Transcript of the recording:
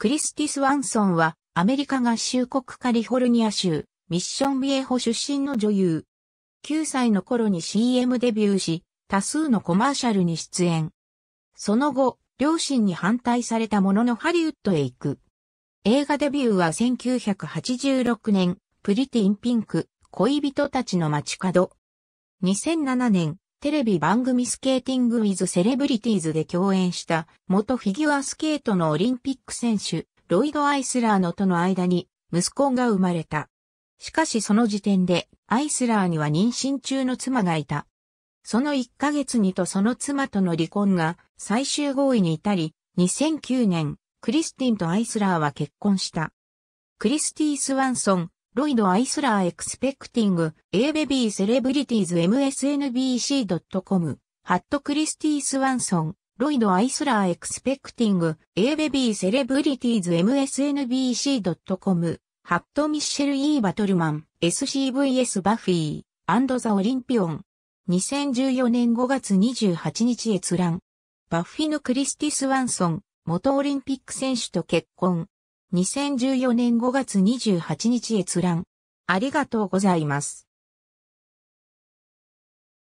クリスティ・スワンソンは、アメリカ合衆国カリフォルニア州、ミッションビエホ出身の女優。9歳の頃に CM デビューし、多数のコマーシャルに出演。その後、両親に反対されたもののハリウッドへ行く。映画デビューは1986年、プリティンピンク、恋人たちの街角。2007年、テレビ番組スケーティングウィズセレブリティーズで共演した元フィギュアスケートのオリンピック選手ロイド・アイスラーのとの間に息子が生まれた。しかしその時点でアイスラーには妊娠中の妻がいた。その1ヶ月にとその妻との離婚が最終合意に至り、2009年、クリスティンとアイスラーは結婚した。クリスティ・スワンソン、ロイド・アイスラー・エクスペクティング、A・ ベビー・セレブリティーズ MSNBC.com、ハット・クリスティ・スワンソン、ロイド・アイスラー・エクスペクティング、A・ ベビー・セレブリティーズ MSNBC.com、ハット・ミッシェル・ E・ バトルマン、SCVS・ バフィー、アンド・ザ・オリンピオン。2014年5月28日閲覧。バッフィのクリスティ・スワンソン、元オリンピック選手と結婚。2014年5月28日閲覧。ありがとうございます。